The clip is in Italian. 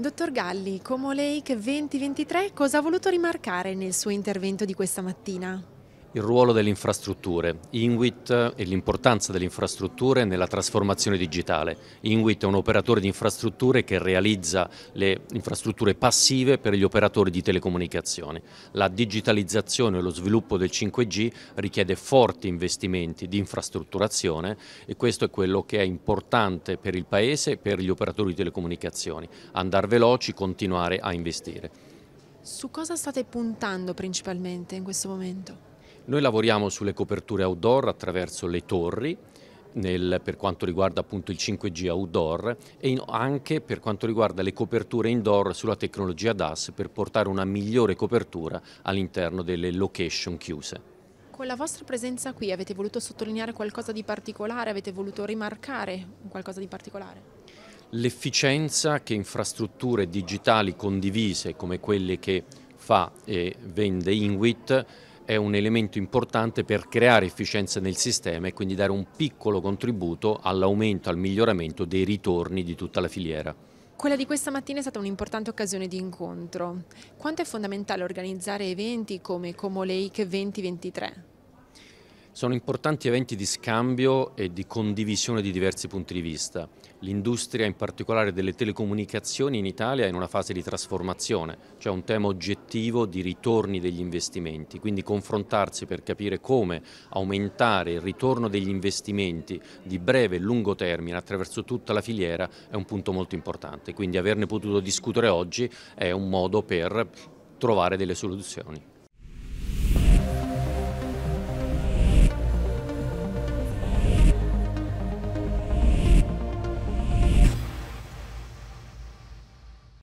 Dottor Galli, Como Lake 2023 cosa ha voluto rimarcare nel suo intervento di questa mattina? il ruolo delle infrastrutture, Inuit e l'importanza delle infrastrutture nella trasformazione digitale. Inuit è un operatore di infrastrutture che realizza le infrastrutture passive per gli operatori di telecomunicazione. La digitalizzazione e lo sviluppo del 5G richiede forti investimenti di infrastrutturazione e questo è quello che è importante per il Paese e per gli operatori di telecomunicazioni. Andare veloci, continuare a investire. Su cosa state puntando principalmente in questo momento? Noi lavoriamo sulle coperture outdoor attraverso le torri, nel, per quanto riguarda appunto il 5G outdoor e in, anche per quanto riguarda le coperture indoor sulla tecnologia DAS per portare una migliore copertura all'interno delle location chiuse. Con la vostra presenza qui avete voluto sottolineare qualcosa di particolare, avete voluto rimarcare qualcosa di particolare? L'efficienza che infrastrutture digitali condivise come quelle che fa e vende Inuit è un elemento importante per creare efficienza nel sistema e quindi dare un piccolo contributo all'aumento, al miglioramento dei ritorni di tutta la filiera. Quella di questa mattina è stata un'importante occasione di incontro. Quanto è fondamentale organizzare eventi come Comolake 2023? Sono importanti eventi di scambio e di condivisione di diversi punti di vista. L'industria in particolare delle telecomunicazioni in Italia è in una fase di trasformazione, cioè un tema oggettivo di ritorni degli investimenti, quindi confrontarsi per capire come aumentare il ritorno degli investimenti di breve e lungo termine attraverso tutta la filiera è un punto molto importante, quindi averne potuto discutere oggi è un modo per trovare delle soluzioni.